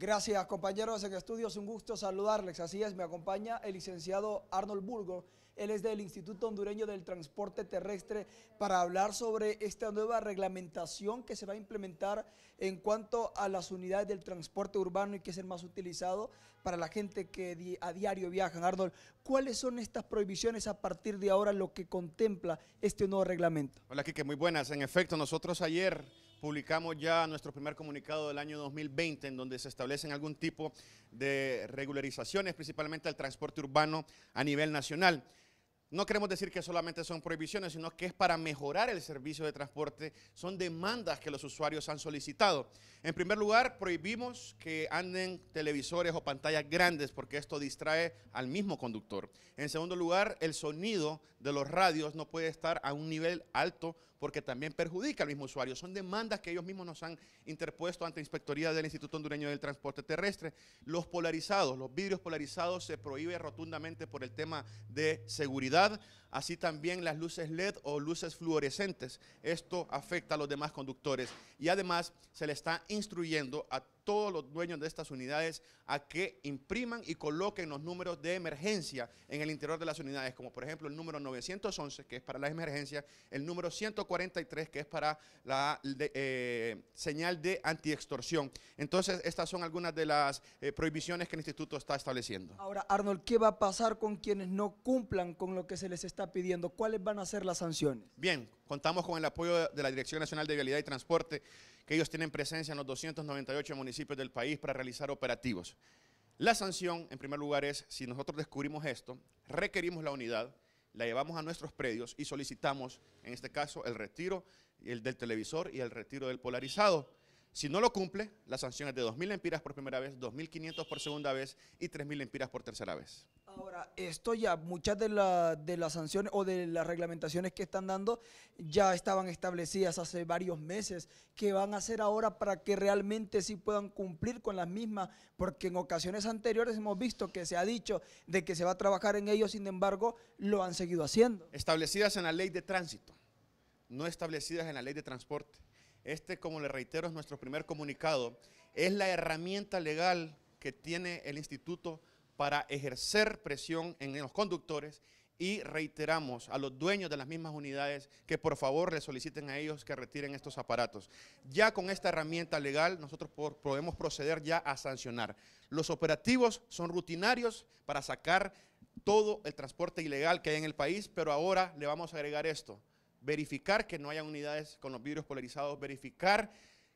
Gracias, compañeros en estudios. Un gusto saludarles. Así es, me acompaña el licenciado Arnold Burgo, él es del Instituto Hondureño del Transporte Terrestre para hablar sobre esta nueva reglamentación que se va a implementar en cuanto a las unidades del transporte urbano y que es el más utilizado para la gente que a diario viaja. Arnold, ¿cuáles son estas prohibiciones a partir de ahora lo que contempla este nuevo reglamento? Hola, Kike, muy buenas. En efecto, nosotros ayer publicamos ya nuestro primer comunicado del año 2020 en donde se establecen algún tipo de regularizaciones, principalmente al transporte urbano a nivel nacional. No queremos decir que solamente son prohibiciones, sino que es para mejorar el servicio de transporte. Son demandas que los usuarios han solicitado. En primer lugar, prohibimos que anden televisores o pantallas grandes porque esto distrae al mismo conductor. En segundo lugar, el sonido de los radios no puede estar a un nivel alto porque también perjudica al mismo usuario. Son demandas que ellos mismos nos han interpuesto ante Inspectoría del Instituto Hondureño del Transporte Terrestre. Los polarizados, los vidrios polarizados se prohíbe rotundamente por el tema de seguridad así también las luces LED o luces fluorescentes. Esto afecta a los demás conductores y además se le está instruyendo a todos los dueños de estas unidades a que impriman y coloquen los números de emergencia en el interior de las unidades, como por ejemplo el número 911, que es para las emergencia, el número 143, que es para la eh, señal de antiextorsión. Entonces, estas son algunas de las eh, prohibiciones que el instituto está estableciendo. Ahora, Arnold, ¿qué va a pasar con quienes no cumplan con lo que se les está pidiendo? ¿Cuáles van a ser las sanciones? Bien, contamos con el apoyo de la Dirección Nacional de Vialidad y Transporte que ellos tienen presencia en los 298 municipios del país para realizar operativos. La sanción, en primer lugar, es si nosotros descubrimos esto, requerimos la unidad, la llevamos a nuestros predios y solicitamos, en este caso, el retiro del televisor y el retiro del polarizado. Si no lo cumple, la sanción es de 2.000 empiras por primera vez, 2.500 por segunda vez y 3.000 empiras por tercera vez. Ahora, esto ya, muchas de, de las sanciones o de las reglamentaciones que están dando ya estaban establecidas hace varios meses. ¿Qué van a hacer ahora para que realmente sí puedan cumplir con las mismas? Porque en ocasiones anteriores hemos visto que se ha dicho de que se va a trabajar en ello, sin embargo, lo han seguido haciendo. Establecidas en la ley de tránsito, no establecidas en la ley de transporte. Este, como le reitero, es nuestro primer comunicado. Es la herramienta legal que tiene el instituto para ejercer presión en los conductores y reiteramos a los dueños de las mismas unidades que por favor le soliciten a ellos que retiren estos aparatos. Ya con esta herramienta legal nosotros podemos proceder ya a sancionar. Los operativos son rutinarios para sacar todo el transporte ilegal que hay en el país, pero ahora le vamos a agregar esto verificar que no haya unidades con los vidrios polarizados, verificar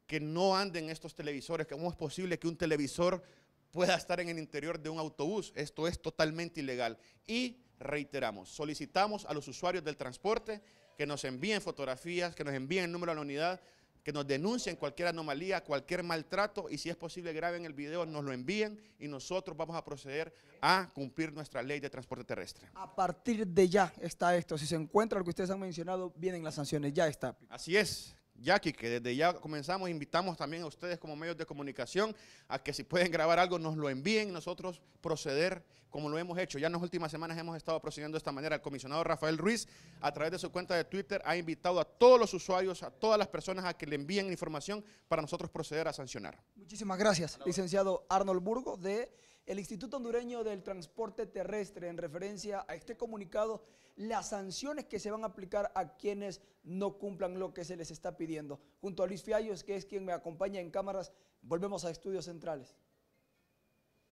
que no anden estos televisores, que cómo es posible que un televisor pueda estar en el interior de un autobús. Esto es totalmente ilegal. Y reiteramos, solicitamos a los usuarios del transporte que nos envíen fotografías, que nos envíen el número de la unidad que nos denuncien cualquier anomalía, cualquier maltrato y si es posible graben el video, nos lo envíen y nosotros vamos a proceder a cumplir nuestra ley de transporte terrestre. A partir de ya está esto, si se encuentra lo que ustedes han mencionado, vienen las sanciones, ya está. Así es, Jackie, que desde ya comenzamos, invitamos también a ustedes como medios de comunicación a que si pueden grabar algo nos lo envíen, nosotros proceder como lo hemos hecho. Ya en las últimas semanas hemos estado procediendo de esta manera. El comisionado Rafael Ruiz, a través de su cuenta de Twitter, ha invitado a todos los usuarios, a todas las personas a que le envíen información para nosotros proceder a sancionar. Muchísimas gracias, licenciado Arnold Burgo de el Instituto Hondureño del Transporte Terrestre en referencia a este comunicado las sanciones que se van a aplicar a quienes no cumplan lo que se les está pidiendo. Junto a Luis Fiallos, que es quien me acompaña en cámaras, volvemos a Estudios Centrales.